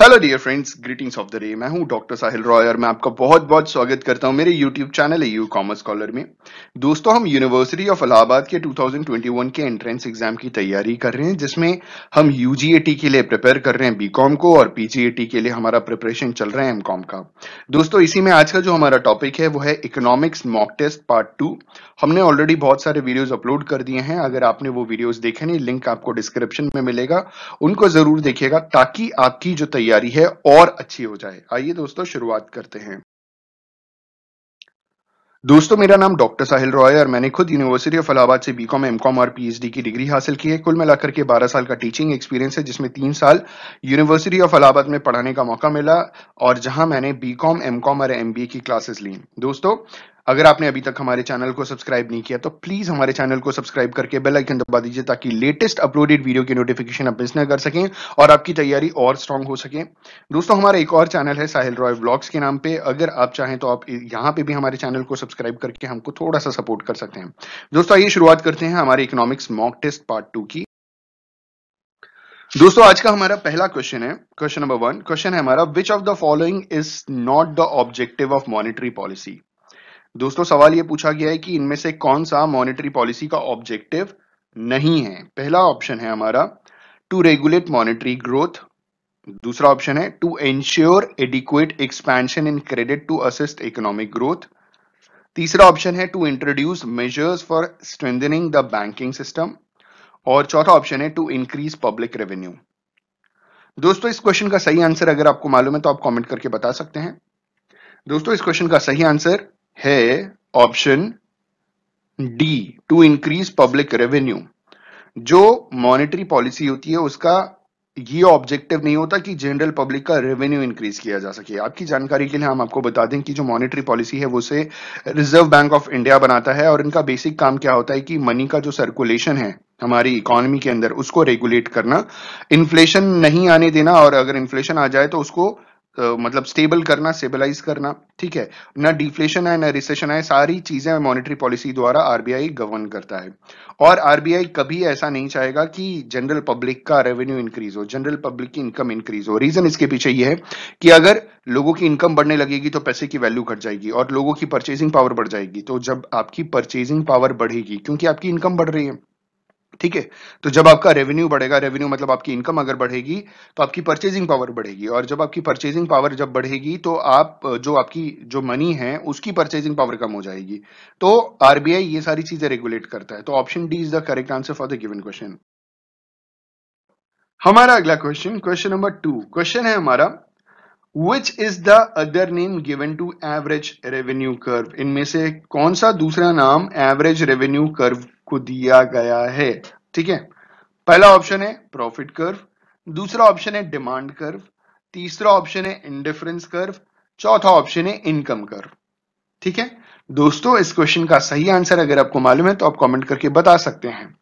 Hello dear friends greetings of the day मैं हूं doctor साहिल रॉय और मैं आपका बहुत बहुत स्वागत करता हूं मेरे YouTube channel U commerce scholar में दोस्तों हम यूनिवर्सिटी ऑफ इलाहाबाद के 2021 के एंट्रेंस एग्जाम की तैयारी कर रहे हैं जिसमें हम यू के लिए प्रिपेयर कर रहे हैं बी को और पी के लिए हमारा प्रिपरेशन चल रहा है एम का दोस्तों इसी में आज का जो हमारा टॉपिक है वो है economics mock test part two हमने ऑलरेडी बहुत सारे वीडियोज अपलोड कर दिए हैं अगर आपने वो वीडियोज देखे नहीं लिंक आपको डिस्क्रिप्शन में मिलेगा उनको जरूर देखिएगा ताकि आपकी जो तैयारी है और अच्छी हो जाए आइए दोस्तों शुरुआत करते हैं दोस्तों मेरा नाम डॉक्टर साहिल रॉय और मैंने खुद यूनिवर्सिटी ऑफ इलाहाबाद से बीकॉम एमकॉम और पीएचडी की डिग्री हासिल की है कुल मिलाकर के 12 साल का टीचिंग एक्सपीरियंस है जिसमें तीन साल यूनिवर्सिटी ऑफ इलाहाबाद में पढ़ाने का मौका मिला और जहां मैंने बीकॉम एमकॉम और एमबीए की क्लासेस ली दोस्तों अगर आपने अभी तक हमारे चैनल को सब्सक्राइब नहीं किया तो प्लीज हमारे चैनल को सब्सक्राइब करके बेल आइकन दबा दीजिए ताकि लेटेस्ट अपलोडेड वीडियो की नोटिफिकेशन आप मिस न कर सकें और आपकी तैयारी और स्ट्रांग हो सके दोस्तों हमारा एक और चैनल है साहिल रॉय ब्लॉग्स के नाम पे अगर आप चाहें तो आप यहाँ पे भी हमारे चैनल को सब्सक्राइब करके हमको थोड़ा सा सपोर्ट कर सकते हैं दोस्तों आइए शुरुआत करते हैं हमारे economics mock test part two की दोस्तों आज का हमारा पहला क्वेश्चन है क्वेश्चन नंबर वन क्वेश्चन है हमारा which of the following is not the objective of monetary policy दोस्तों सवाल ये पूछा गया है कि इनमें से कौन सा मॉनेटरी पॉलिसी का ऑब्जेक्टिव नहीं है पहला ऑप्शन है हमारा टू रेगुलेट मॉनेटरी ग्रोथ दूसरा ऑप्शन है to ensure adequate expansion in credit to assist economic growth तीसरा ऑप्शन है to introduce measures for strengthening the banking system और चौथा ऑप्शन है टू इंक्रीज पब्लिक रेवेन्यू दोस्तों इस क्वेश्चन का सही आंसर अगर आपको मालूम है तो आप कमेंट करके बता सकते हैं दोस्तों इस क्वेश्चन का सही आंसर है option D to increase public revenue जो मॉनेटरी पॉलिसी होती है उसका ये ऑब्जेक्टिव नहीं होता कि जनरल पब्लिक का रेवेन्यू इंक्रीज किया जा सके आपकी जानकारी के लिए हम आपको बता दें कि जो मॉनेटरी पॉलिसी है वो से रिजर्व बैंक ऑफ इंडिया बनाता है और इनका बेसिक काम क्या होता है कि मनी का जो सर्कुलेशन है हमारी इकोनॉमी के अंदर उसको रेगुलेट करना इन्फ्लेशन नहीं आने देना और अगर इन्फ्लेशन आ जाए तो उसको मतलब स्टेबल करना स्टेबलाइज करना ठीक है ना डिफ्लेशन है ना रिसेशन है सारी चीजें मॉनेटरी पॉलिसी द्वारा आरबीआई गवर्न करता है और आरबीआई कभी ऐसा नहीं चाहेगा कि जनरल पब्लिक का रेवेन्यू इंक्रीज हो जनरल पब्लिक की इनकम इंक्रीज हो रीजन इसके पीछे ये है कि अगर लोगों की इनकम बढ़ने लगेगी तो पैसे की वैल्यू घट जाएगी और लोगों की परचेजिंग पावर बढ़ जाएगी तो जब आपकी परचेजिंग पावर बढ़ेगी क्योंकि आपकी इनकम बढ़ रही है ठीक है तो जब आपका रेवेन्यू बढ़ेगा रेवेन्यू मतलब आपकी इनकम अगर बढ़ेगी तो आपकी परचेजिंग पावर बढ़ेगी और जब आपकी परचेजिंग पावर जब बढ़ेगी तो आप जो आपकी जो मनी है उसकी परचेजिंग पावर कम हो जाएगी तो आरबीआई ये सारी चीजें रेगुलेट करता है तो option D is the correct answer for the given question हमारा अगला question question number two question है हमारा which is the other name given to average revenue curve इनमें से कौन सा दूसरा नाम एवरेज रेवेन्यू कर्व को दिया गया है ठीक है पहला ऑप्शन है प्रॉफिट कर्व दूसरा ऑप्शन है डिमांड कर्व तीसरा ऑप्शन है इंडिफरेंस कर्व चौथा ऑप्शन है इनकम कर्व ठीक है दोस्तों इस क्वेश्चन का सही आंसर अगर आपको मालूम है तो आप कमेंट करके बता सकते हैं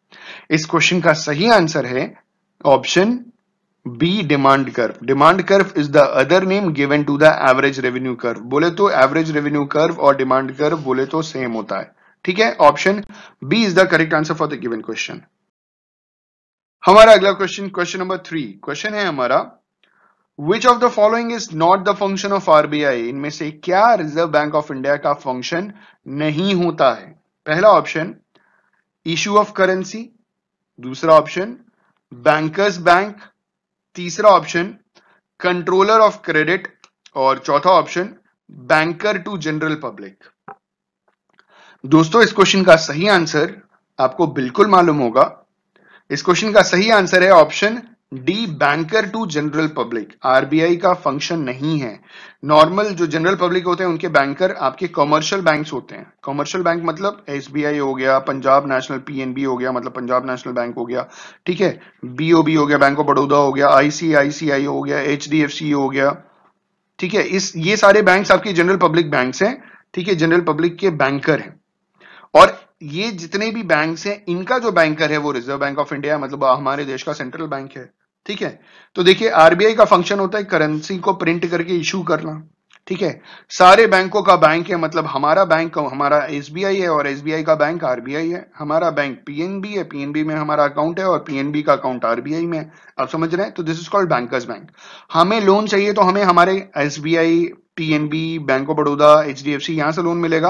इस क्वेश्चन का सही आंसर है option B demand curve demand curve is the other name given to the average revenue curve बोले तो एवरेज रेवेन्यू कर्व और डिमांड कर्व बोले तो सेम होता है ठीक है option B is the correct answer for the given question हमारा अगला question question number three question है हमारा which of the following is not the function of RBI इनमें से क्या रिजर्व बैंक ऑफ इंडिया का फंक्शन नहीं होता है पहला ऑप्शन इश्यू ऑफ करेंसी दूसरा ऑप्शन बैंकर्स बैंक तीसरा ऑप्शन कंट्रोलर ऑफ क्रेडिट और चौथा option banker to general public दोस्तों इस क्वेश्चन का सही आंसर आपको बिल्कुल मालूम होगा इस क्वेश्चन का सही आंसर है option D banker to general public RBI का फंक्शन नहीं है नॉर्मल जो जनरल पब्लिक होते हैं उनके बैंकर आपके कॉमर्शियल बैंक्स होते हैं कॉमर्शियल बैंक मतलब एसबीआई हो गया पंजाब नेशनल पीएनबी हो गया मतलब पंजाब नेशनल बैंक हो गया ठीक है बीओबी हो गया बैंक ऑफ बड़ौदा हो गया आईसीआईसीआई हो गया एच हो गया ठीक है इस ये सारे बैंक आपके जनरल पब्लिक बैंक हैं ठीक है जनरल पब्लिक के बैंकर हैं और ये जितने भी बैंक हैं इनका जो बैंकर है वो रिजर्व बैंक ऑफ इंडिया मतलब हमारे देश का सेंट्रल बैंक है ठीक है तो देखिए आरबीआई का फंक्शन होता है करेंसी को प्रिंट करके इशू करना ठीक है सारे बैंकों का बैंक है मतलब हमारा बैंक हमारा एसबीआई है और एसबीआई का बैंक आरबीआई है हमारा बैंक पीएनबी है पीएनबी में हमारा अकाउंट है और पीएनबी का अकाउंट आरबीआई में आप समझ रहे हैं तो this is called bankers bank हमें लोन चाहिए तो हमें हमारे SBI PNB bank of Baroda H D F C यहाँ से लोन मिलेगा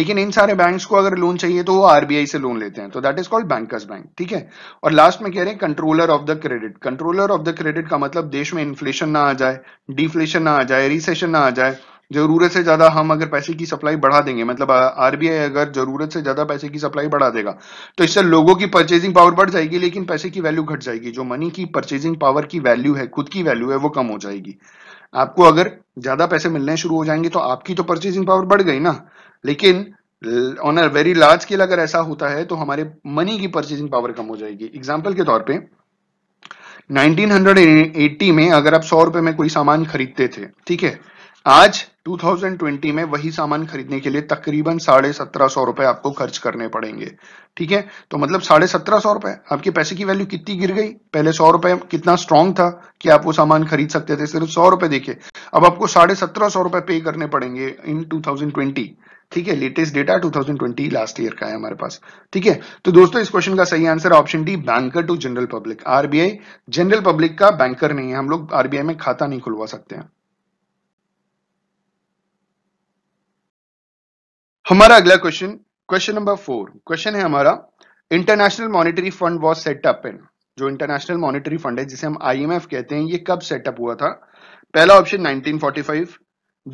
लेकिन इन सारे बैंक्स को अगर लोन चाहिए तो वो आरबीआई से लोन लेते हैं तो that is called bankers bank ठीक है और लास्ट में कह रहे हैं controller of the credit controller of the credit का मतलब देश में इन्फ्लेशन ना आ जाए डिफ्लेशन ना आ जाए रिसेशन ना आ जाए जरूरत से ज्यादा हम अगर पैसे की सप्लाई बढ़ा देंगे मतलब आरबीआई अगर जरूरत से ज्यादा पैसे की सप्लाई बढ़ा देगा तो इससे लोगों की परचेजिंग पावर बढ़ जाएगी लेकिन पैसे की वैल्यू घट जाएगी जो मनी की परचेजिंग पावर की वैल्यू है खुद की वैल्यू है वो कम हो जाएगी आपको अगर ज्यादा पैसे मिलने शुरू हो जाएंगे तो आपकी तो परचेजिंग पावर बढ़ गई ना लेकिन on a very large scale अगर ऐसा होता है तो हमारे मनी की परचेजिंग पावर कम हो जाएगी एग्जाम्पल के तौर पर 1980 में अगर आप सौ रुपए में कोई सामान खरीदते थे ठीक है आज 2020 में वही सामान खरीदने के लिए तकरीबन साढ़े सत्रह सौ रुपए आपको खर्च करने पड़ेंगे ठीक है तो मतलब साढ़े सत्रह सौ रुपए आपके पैसे की वैल्यू कितनी गिर गई पहले सौ रुपए कितना स्ट्रांग था कि आप वो सामान खरीद सकते थे सिर्फ सौ रुपए देखिए अब आपको साढ़े सत्रह सौ रुपए पे करने पड़ेंगे इन टू ठीक है लेटेस्ट डेटा 2020 लास्ट ईयर का है हमारे पास ठीक है तो दोस्तों इस क्वेश्चन का सही answer option D banker to general public RBI general public का बैंकर नहीं है हम लोग आरबीआई में खाता नहीं खुलवा सकते हैं हमारा अगला question question number four question है हमारा international monetary fund was set up in जो इंटरनेशनल मॉनिटरी फंड है जिसे हम आईएमएफ कहते हैं ये कब सेटअप हुआ था पहला ऑप्शन 1945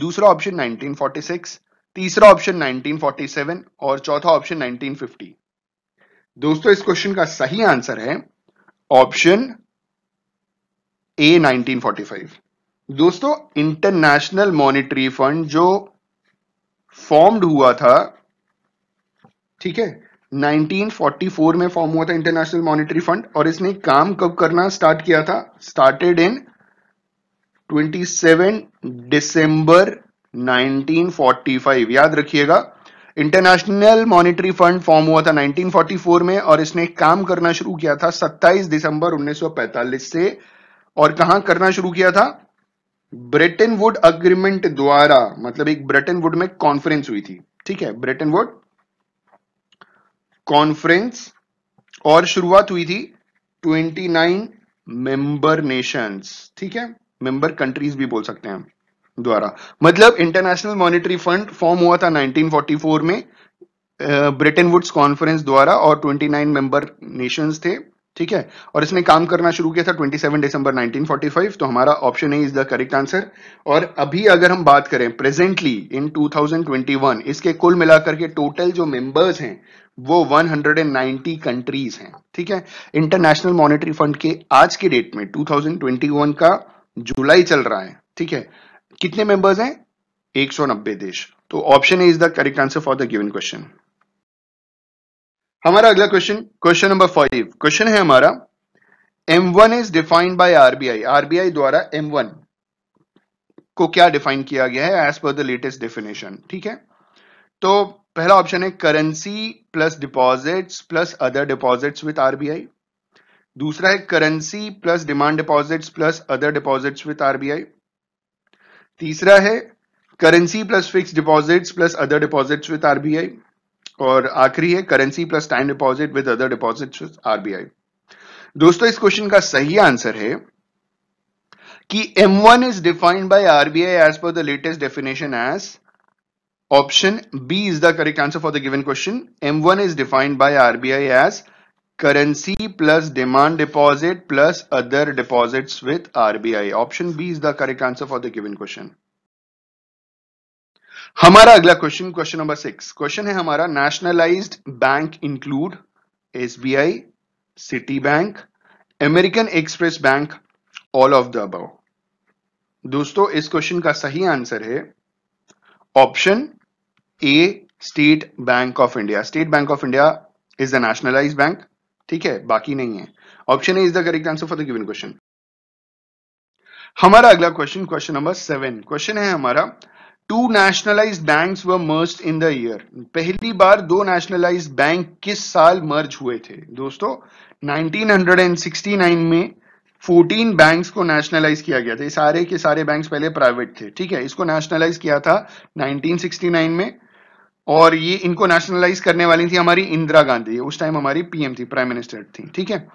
दूसरा ऑप्शन 1946 तीसरा ऑप्शन 1947 और चौथा ऑप्शन 1950 दोस्तों इस क्वेश्चन का सही आंसर है ऑप्शन ए 1945 दोस्तों इंटरनेशनल मॉनिटरी फंड जो फॉर्म्ड हुआ था ठीक है 1944 में फॉर्म हुआ था इंटरनेशनल मॉनेटरी फंड और इसने काम कब करना स्टार्ट किया था स्टार्टेड इन 27 दिसंबर 1945 याद रखिएगा इंटरनेशनल मॉनेटरी फंड फॉर्म हुआ था 1944 में और इसने काम करना शुरू किया था 27 दिसंबर 1945 से और कहा करना शुरू किया था ब्रिटेन वुड अग्रीमेंट द्वारा मतलब एक ब्रिटेन वुड में कॉन्फ्रेंस हुई थी ठीक है ब्रिटेन वुड कॉन्फ्रेंस और शुरुआत हुई थी 29 मेंबर नेशंस ठीक है मेंबर कंट्रीज भी बोल सकते हैं हम द्वारा मतलब इंटरनेशनल मॉनिटरी फंड फॉर्म हुआ था 1944 में ब्रिटेन वुड्स कॉन्फ्रेंस द्वारा और 29 मेंबर नेशंस थे ठीक है और इसने काम करना शुरू किया था 27 दिसंबर 1945 तो हमारा option A is the correct answer और अभी अगर हम बात करें प्रेजेंटली इन 2021 इसके कुल मिलाकर के टोटल जो मेंबर्स हैं वो 190 कंट्रीज हैं ठीक है इंटरनेशनल मॉनेटरी फंड के आज के डेट में 2021 का जुलाई चल रहा है ठीक है कितने मेंबर्स हैं एक देश तो option A is the correct answer for the given question हमारा अगला question question number five question है हमारा M one is defined by RBI RBI द्वारा एम वन को क्या डिफाइन किया गया है as per the latest definition ठीक है तो पहला ऑप्शन है currency plus deposits plus other deposits with RBI दूसरा है currency plus demand deposits plus other deposits with RBI तीसरा है currency plus fix deposits plus other deposits with RBI और आखिरी है currency plus time deposit with other deposit RBI दोस्तों इस question का सही आंसर है कि M1 one is defined by RBI as per the latest definition as option B is the correct answer for the given question M1 one is defined by RBI as currency plus demand deposit plus other deposits with RBI option B is the correct answer for the given question हमारा अगला question question number six question है हमारा nationalised bank include SBI Citi bank American Express bank all of the अब दोस्तों इस question का सही answer है option A State Bank of India State Bank of India is the nationalise bank ठीक है बाकी नहीं है option A is the correct answer for the given question हमारा अगला question question number seven question है हमारा two nationalised banks were merge in the year पहली बार दो नेशनलाइज्ड बैंक किस साल मर्ज हुए थे दोस्तों 1969 में 14 बैंक्स को नेशनलाइज किया गया था ये सारे के सारे बैंक्स पहले प्राइवेट थे ठीक है इसको नेशनलाइज किया था 1969 में और ये इनको नेशनलाइज करने वाली थी हमारी इंदिरा गांधी उस टाइम हमारी पीएम थी प्राइम मिनिस्टर थी ठीक है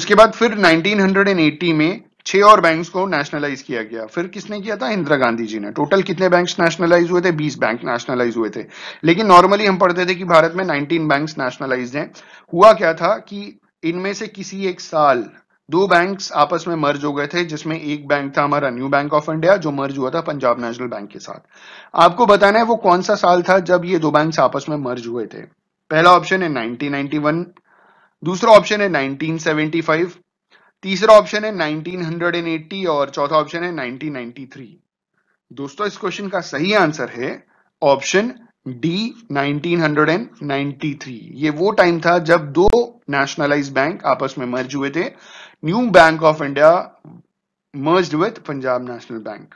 उसके बाद फिर 1980 में छह और बैंक्स को नेशनलाइज किया गया फिर किसने किया था इंदिरा गांधी जी ने टोटल कितने बैंक्स नेशनलाइज हुए थे 20 बैंक नेशनलाइज हुए थे लेकिन नॉर्मली हम पढ़ते थे कि भारत में 19 बैंक्स नेशनलाइज हैं हुआ क्या था कि इनमें से किसी एक साल दो बैंक्स आपस में मर्ज हो गए थे जिसमें एक बैंक था हमारा न्यू बैंक ऑफ इंडिया जो मर्ज हुआ था पंजाब नेशनल बैंक के साथ आपको बताना है वो कौन सा साल था जब ये दो बैंक आपस में मर्ज हुए थे पहला ऑप्शन है नाइनटीन दूसरा ऑप्शन है नाइनटीन तीसरा ऑप्शन है 1980 और चौथा ऑप्शन है 1993 दोस्तों इस क्वेश्चन का सही आंसर है ऑप्शन डी 1993 ये वो टाइम था जब दो नेशनलाइज बैंक आपस में मर्ज हुए थे new bank of India merge with Punjab national bank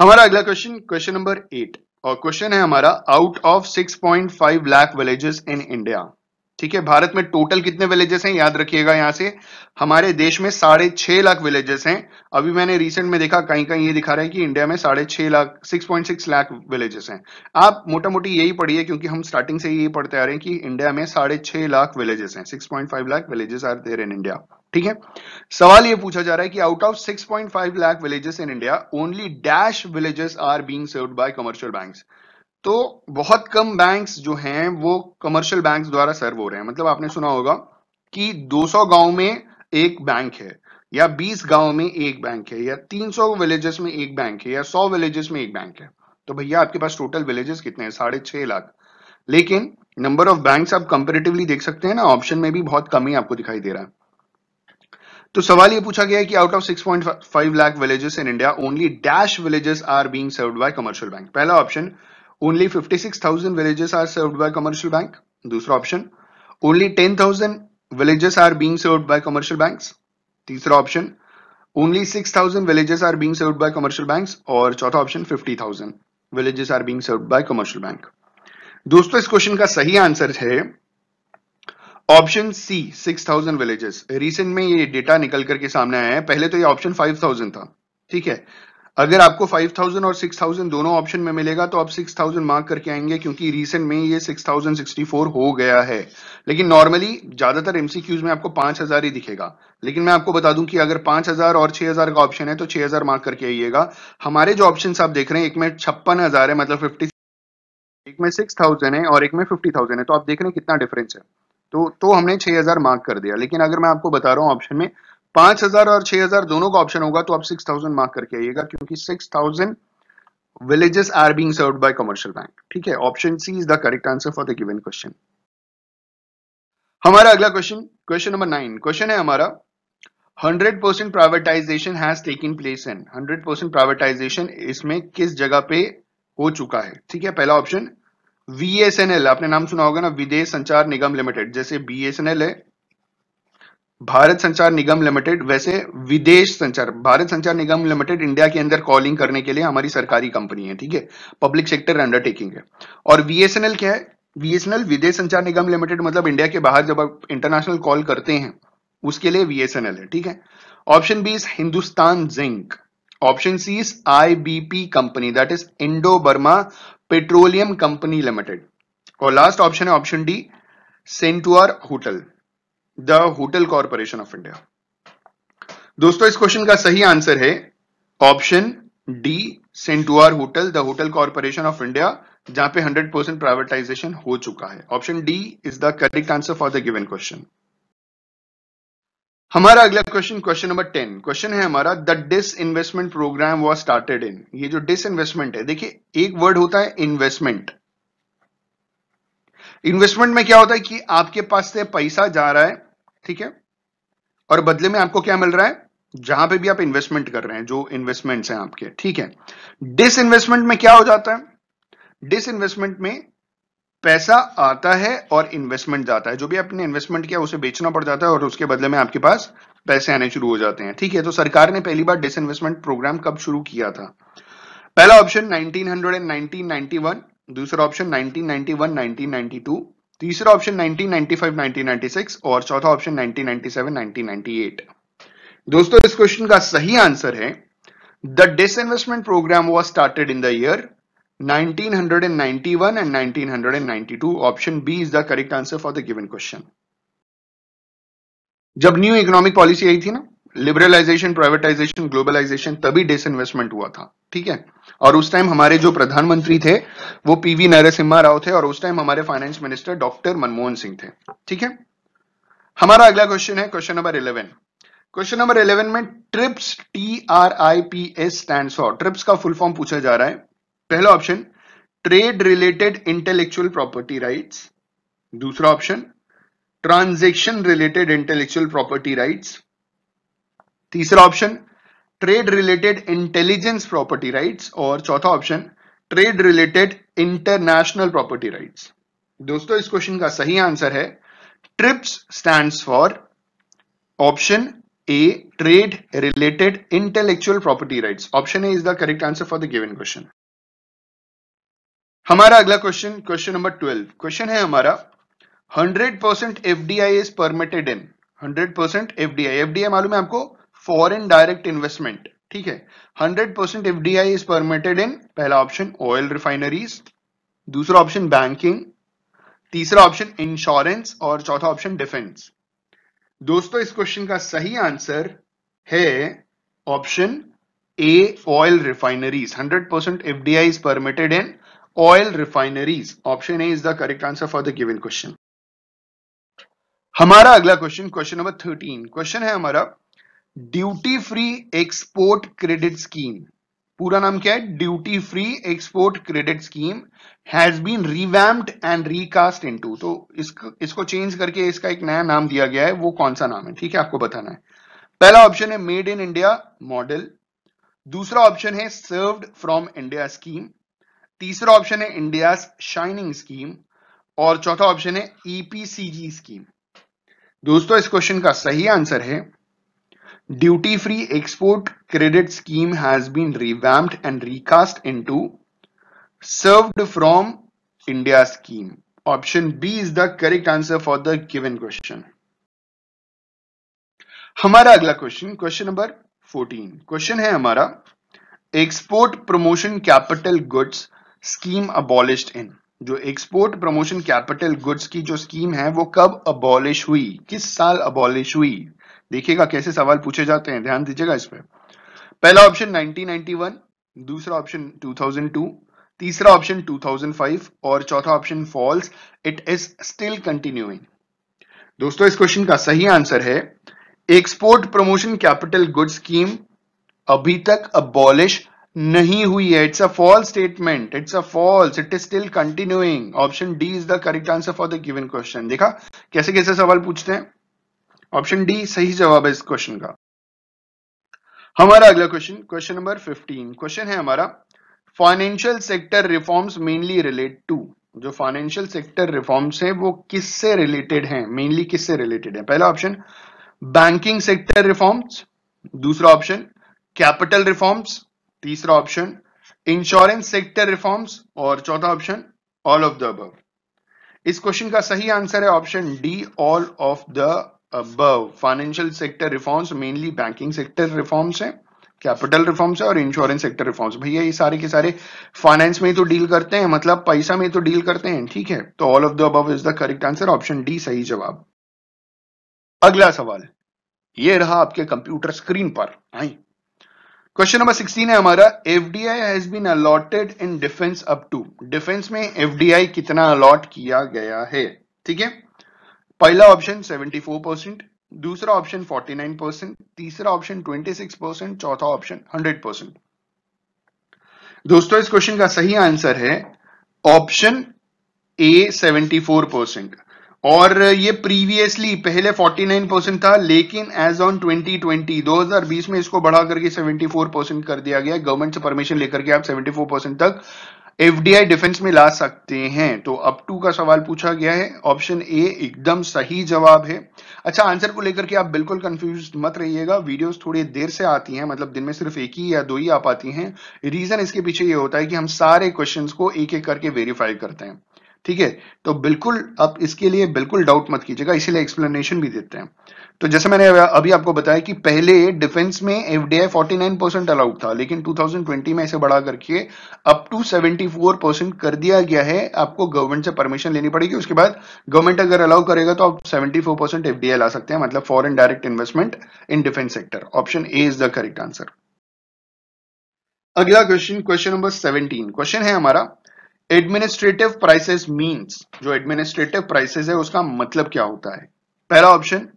हमारा अगला क्वेश्चन क्वेश्चन नंबर एट और क्वेश्चन है हमारा out of 6.5 lakh villages in India ठीक है भारत में टोटल कितने विलेजेस हैं याद रखिएगा यहां से हमारे देश में साढ़े छह लाख विलेजेस हैं अभी मैंने रिसेंट में देखा कहीं कहीं ये दिखा रहे हैं कि इंडिया में साढ़े छह lakh six point six lakh villages हैं आप मोटा मोटी यही पढ़िए क्योंकि हम स्टार्टिंग से यही पढ़ते आ रहे हैं कि इंडिया में साढ़े छह लाख विलेजेस हैं six point five lakh villages are there in India ठीक है सवाल ये पूछा जा रहा है कि out of six lakh villages in India only dash villages are being serve by commercial bank तो बहुत कम बैंक्स जो हैं वो कमर्शियल बैंक्स द्वारा सर्व हो रहे हैं मतलब आपने सुना होगा कि 200 गांव में एक बैंक है या 20 गांव में एक बैंक है या 300 विलेजेस में एक बैंक है या 100 विलेजेस में एक बैंक है तो भैया आपके पास टोटल विलेजेस कितने हैं साढ़े छह लाख लेकिन नंबर ऑफ बैंक आप कंपेरेटिवली देख सकते हैं ना ऑप्शन में भी बहुत कम ही आपको दिखाई दे रहा है तो सवाल ये पूछा गया है कि out of 6.5 lakh villages in India only dash villages are being served by commercial bank पहला option only 56,000 villages are served by commercial bank. दूसरा ऑप्शन only 10,000 villages are being served by commercial banks. तीसरा ऑप्शन only 6,000 villages are being served by commercial banks. और चौथा option 50,000 villages are being served by commercial bank. दोस्तों इस question का सही आंसर है ऑप्शन सी 6,000 विलेजेस रिसेंट में data डेटा निकल करके सामने आया है पहले तो ये ऑप्शन 5,000 था ठीक है अगर आपको 5000 और 6000 दोनों ऑप्शन में मिलेगा तो आप 6000 मार्क करके आएंगे क्योंकि रीसेंट में ये 6064 हो गया है लेकिन नॉर्मली ज्यादातर एमसीक्यूज में आपको 5000 ही दिखेगा लेकिन मैं आपको बता दूं कि अगर 5000 और 6000 का ऑप्शन है तो 6000 मार्क करके आइएगा हमारे जो ऑप्शन आप देख रहे हैं एक में छप्पन है मतलब फिफ्टी एक में सिक्स थाउजेंड है और एक में फिफ्टी थाउजेंड है तो आप देख रहे हैं कितना डिफरेंस है तो तो हमने छह मार्क कर दिया लेकिन अगर मैं आपको बता रहा हूँ ऑप्शन में पांच हजार और छह हजार दोनों का ऑप्शन होगा तो आप सिक्स थाउजेंड मार्क करके आइएगा क्योंकि six thousand villages are being serve by commercial bank ठीक है option C is the correct answer for the given question हमारा अगला question question number nine question है हमारा hundred percent privatisation has taken place in hundred percent privatisation इसमें किस जगह पे हो चुका है ठीक है पहला ऑप्शन वीएसएनएल आपने नाम सुना होगा ना विदेश संचार निगम लिमिटेड जैसे बीएसएनएल है भारत संचार निगम लिमिटेड वैसे विदेश संचार भारत संचार निगम लिमिटेड इंडिया के अंदर कॉलिंग करने के लिए हमारी सरकारी कंपनी है ठीक है पब्लिक सेक्टर अंडरटेकिंग है और वीएसएनएल क्या है वीएसएनएल विदेश संचार निगम लिमिटेड मतलब इंडिया के बाहर जब आप इंटरनेशनल कॉल करते हैं उसके लिए वीएसएनएल है ठीक है option B is Hindustan zinc option C is IBP company that is Indo Burma petroleum company limited और लास्ट ऑप्शन है option D Centaur hotel the hotel corporation of India दोस्तों इस क्वेश्चन का सही आंसर है option D Centaur hotel the hotel corporation of India जहां पे 100 percent privatisation हो चुका है option D is the correct answer for the given question हमारा अगला question question number ten question है हमारा the disinvestment program was started in ये जो डिस इन्वेस्टमेंट है देखिए एक वर्ड होता है इन्वेस्टमेंट इन्वेस्टमेंट में क्या होता है कि आपके पास से पैसा जा रहा है ठीक है और बदले में आपको क्या मिल रहा है जहां पे भी आप इन्वेस्टमेंट कर रहे हैं जो इन्वेस्टमेंट्स हैं आपके ठीक है डिस इन्वेस्टमेंट में क्या हो जाता है डिस इन्वेस्टमेंट में पैसा आता है और इन्वेस्टमेंट जाता है जो भी आपने इन्वेस्टमेंट किया उसे बेचना पड़ जाता है और उसके बदले में आपके पास पैसे आने शुरू हो जाते हैं ठीक है तो सरकार ने पहली बार डिस इन्वेस्टमेंट प्रोग्राम कब शुरू किया था पहला ऑप्शन 1990 दूसरा ऑप्शन 1991 1992 तीसरा ऑप्शन 1995 1996 और चौथा ऑप्शन 1997 1998 दोस्तों इस क्वेश्चन का सही आंसर है the investment program was started in the year 1991 and 1992 option B is the correct answer for the given question जब न्यू इकोनॉमिक पॉलिसी आई थी ना लिबरलाइजेशन प्राइवेटाइजेशन ग्लोबलाइजेशन तभी डिस इन्वेस्टमेंट हुआ था ठीक है और उस टाइम हमारे जो प्रधानमंत्री थे वो पीवी नरसिम्हा राव थे और उस टाइम हमारे finance minister doctor Manmohan Singh थे ठीक है हमारा अगला क्वेश्चन है question number eleven question number eleven में TRIPS T R I P S stand for TRIPS का फुल फॉर्म पूछा जा रहा है पहला option trade related intellectual property right दूसरा option transaction related intellectual property rights तीसरा option trade related intelligence property rights और चौथा option trade related international property rights दोस्तों इस क्वेश्चन का सही आंसर है TRIPS stand for option A trade related intellectual property rights option A is the correct answer for the given question हमारा अगला question question number twelve question है हमारा hundred percent F D I is permitted in hundred percent F D I F D I मालूम है आपको foreign direct investment ठीक है 100 percent F is permitted in पहला ऑप्शन ऑयल रिफाइनरीज दूसरा option banking तीसरा ऑप्शन इंश्योरेंस और चौथा ऑप्शन डिफेंस दोस्तों इस क्वेश्चन का सही आंसर है option A oil refineries 100 percent F is permitted in oil refineries option A is the correct answer for the given question हमारा अगला question question number thirteen question है हमारा duty free export credit scheme पूरा नाम क्या है duty free export credit scheme has been revamped and in into तो इसको इसको चेंज करके इसका एक नया नाम दिया गया है वो कौन सा नाम है ठीक है आपको बताना है पहला ऑप्शन है मेड इन इंडिया मॉडल दूसरा ऑप्शन है सर्व्ड फ्रॉम इंडिया स्कीम तीसरा ऑप्शन है इंडिया शाइनिंग स्कीम और चौथा ऑप्शन है ईपीसीजी e स्कीम दोस्तों इस क्वेश्चन का सही आंसर है Duty-free export credit scheme has been revamped and recast into served from India scheme. Option B is the correct answer for the given question. हमारा अगला क्वेश्चन क्वेश्चन नंबर 14 क्वेश्चन है हमारा export promotion capital goods scheme abolished in जो export promotion capital goods की जो scheme है वो कब अबॉलिश हुई किस साल अबॉलिश हुई देखिएगा कैसे सवाल पूछे जाते हैं ध्यान दीजिएगा इस पर पहला ऑप्शन 1991 दूसरा ऑप्शन 2002 तीसरा ऑप्शन 2005 और चौथा option false it is still continuing दोस्तों इस क्वेश्चन का सही आंसर है export promotion capital good scheme अभी तक अबॉलिश नहीं हुई है it's a false statement it's a false it is still continuing option D is the correct answer for the given question देखा कैसे कैसे सवाल पूछते हैं ऑप्शन डी सही जवाब है इस क्वेश्चन का हमारा अगला क्वेश्चन क्वेश्चन नंबर 15 क्वेश्चन है हमारा financial sector reforms mainly relate to जो फाइनेंशियल सेक्टर रिफॉर्म्स हैं वो किससे रिलेटेड हैं मेनली किससे रिलेटेड है पहला ऑप्शन बैंकिंग सेक्टर रिफॉर्म्स दूसरा ऑप्शन कैपिटल रिफॉर्म्स तीसरा ऑप्शन इंश्योरेंस सेक्टर रिफॉर्म्स और चौथा ऑप्शन ऑल ऑफ द अब इस क्वेश्चन का सही आंसर है option D all of the financial sector sector reforms mainly banking sector reforms capital reforms है और इंश्योरेंस सेक्टर रिफॉर्म्स भैया ये सारे के सारे फाइनेंस में तो डील करते हैं मतलब पैसा में तो डील करते हैं ठीक है तो all of the above is the correct answer option D सही जवाब अगला सवाल ये रहा आपके कंप्यूटर स्क्रीन पर आई क्वेश्चन नंबर सिक्सटीन है हमारा FDI has been allotted in defence up to defence में एफडीआई कितना अलॉट किया गया है ठीक है पहला ऑप्शन 74 परसेंट दूसरा ऑप्शन 49 परसेंट तीसरा ऑप्शन 26 परसेंट चौथा ऑप्शन 100 परसेंट दोस्तों इस क्वेश्चन का सही आंसर है ऑप्शन ए 74 परसेंट और ये प्रीवियसली पहले 49 परसेंट था लेकिन एज ऑन 2020 2020 में इसको बढ़ा करके 74 परसेंट कर दिया गया गवर्नमेंट से परमिशन लेकर के आप 74 परसेंट तक एफडीआई डिफेंस में ला सकते हैं तो अप टू का सवाल पूछा गया है ऑप्शन ए एकदम सही जवाब है अच्छा आंसर को लेकर के आप बिल्कुल कंफ्यूज मत रहिएगा वीडियोस थोड़ी देर से आती हैं मतलब दिन में सिर्फ एक ही या दो ही आ पाती हैं रीजन इसके पीछे ये होता है कि हम सारे क्वेश्चंस को एक एक करके वेरीफाई करते हैं ठीक है तो बिल्कुल आप इसके लिए बिल्कुल डाउट मत कीजिएगा इसीलिए एक्सप्लेनेशन भी देते हैं तो जैसे मैंने अभी आपको बताया कि पहले डिफेंस में F D I forty nine percent allowed था लेकिन 2020 में इसे बढ़ा करके अप टू 74 परसेंट कर दिया गया है आपको गवर्नमेंट से परमिशन लेनी पड़ेगी उसके बाद गवर्नमेंट अगर अलाउ करेगा तो आप फोर परसेंट एफ ला सकते हैं मतलब foreign direct investment in defence sector option A is the correct answer अगला question question number seventeen question है हमारा एडमिनिस्ट्रेटिव प्राइसेस मींस जो एडमिनिस्ट्रेटिव प्राइसेस है उसका मतलब क्या होता है पहला option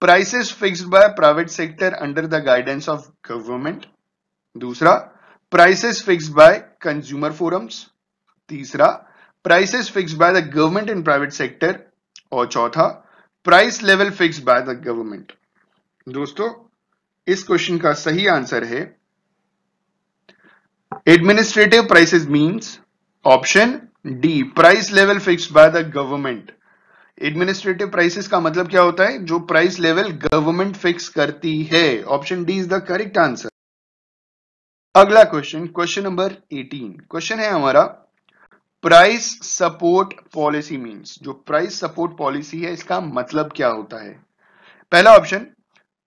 prices fixed by private sector under the guidance of government दूसरा prices fixed by consumer forums तीसरा prices fixed by the government in private sector और चौथा price level fix by the government दोस्तों इस क्वेश्चन का सही answer है administrative prices means option D price level fix by the government administrative prices का मतलब क्या होता है जो प्राइस लेवल गवर्नमेंट फिक्स करती है option D is the correct answer अगला क्वेश्चन क्वेश्चन नंबर 18 क्वेश्चन है हमारा प्राइस सपोर्ट पॉलिसी मींस जो प्राइस सपोर्ट पॉलिसी है इसका मतलब क्या होता है पहला option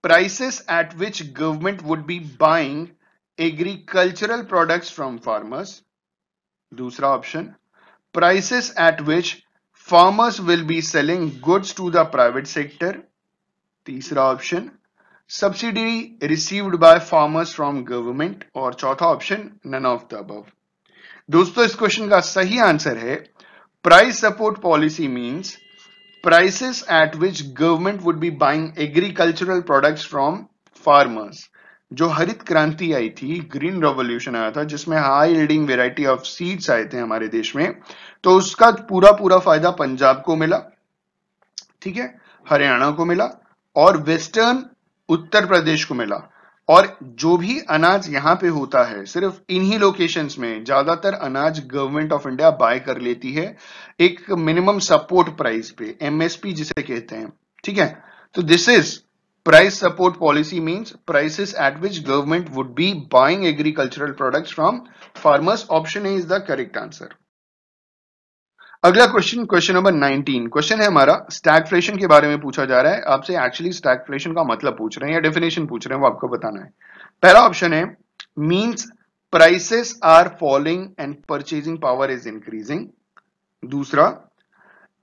prices at which government would be buying agricultural products from farmers दूसरा option prices at which farmers will be selling goods to the private sector तीसरा option subsidy received by farmers from government और चौथा option none of the above दोस्तों इस question का सही answer है price support policy means prices at which government would be buying agricultural products from farmers जो हरित क्रांति आई थी ग्रीन रेवोल्यूशन आया था जिसमें high yielding variety of seeds आए थे हमारे देश में तो उसका पूरा पूरा फायदा पंजाब को मिला ठीक है हरियाणा को मिला और वेस्टर्न उत्तर प्रदेश को मिला और जो भी अनाज यहां पे होता है सिर्फ इन्हीं लोकेशंस में ज्यादातर अनाज गवर्नमेंट ऑफ इंडिया बाय कर लेती है एक मिनिमम सपोर्ट प्राइस पे एमएसपी जिसे कहते हैं ठीक है तो this is Price support policy means prices at which government would be buying agricultural products from farmers. Option A is the correct answer. अगला क्वेश्चन क्वेश्चन नंबर 19 क्वेश्चन है हमारा स्टैगफ्लेशन के बारे में पूछा जा रहा है आपसे एक्चुअली स्टैगफ्लेशन का मतलब पूछ रहे हैं या डेफिनेशन पूछ रहे हैं वो आपको बताना है पहला ऑप्शन है means prices are falling and purchasing power is increasing दूसरा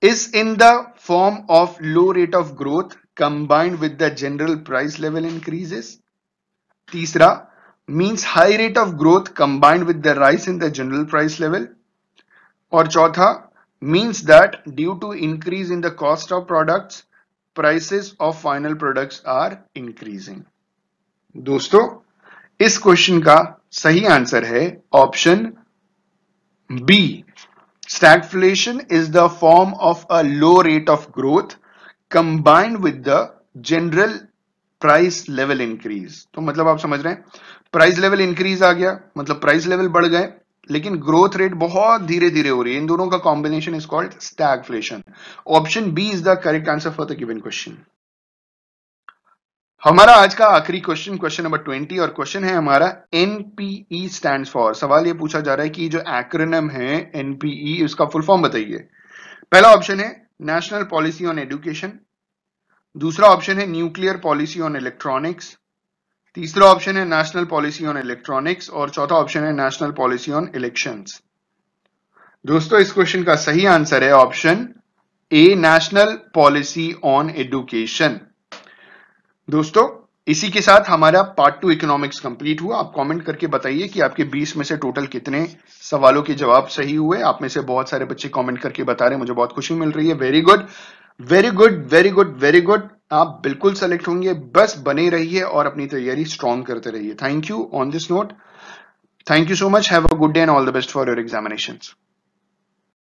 is in the form of low rate of growth combined with the general price level increases. teesra means high rate of growth combined with the rise in the general price level. Or chautha means that due to increase in the cost of products, prices of final products are increasing. dosto is question ka sahi answer hai option b Stagflation is the form of a low rate of growth combined with the general price level increase तो मतलब आप समझ रहे हैं price level increase आ गया मतलब price level बढ़ गए लेकिन ग्रोथ रेट बहुत धीरे धीरे हो रही है इन दोनों का combination is called stagflation option B is the correct answer for the given question हमारा आज का आखिरी क्वेश्चन क्वेश्चन नंबर ट्वेंटी और क्वेश्चन है हमारा एनपीई स्टैंड फॉर सवाल ये पूछा जा रहा है कि जो एक्रनम है एनपीई उसका फुल फॉर्म बताइए पहला ऑप्शन है नेशनल पॉलिसी ऑन एजुकेशन दूसरा ऑप्शन है न्यूक्लियर पॉलिसी ऑन इलेक्ट्रॉनिक्स तीसरा ऑप्शन है नेशनल पॉलिसी ऑन इलेक्ट्रॉनिक्स और चौथा ऑप्शन है नेशनल पॉलिसी ऑन इलेक्शन दोस्तों इस क्वेश्चन का सही आंसर है option A national policy on education दोस्तों इसी के साथ हमारा पार्ट टू इकोनॉमिक्स कंप्लीट हुआ आप कमेंट करके बताइए कि आपके 20 में से टोटल कितने सवालों के जवाब सही हुए आप में से बहुत सारे बच्चे कमेंट करके बता रहे हैं मुझे बहुत खुशी मिल रही है very good very good very good very good आप बिल्कुल सेलेक्ट होंगे बस बने रहिए और अपनी तैयारी स्ट्रांग करते रहिए thank you on this note thank you so much have a good day and all the best for your examination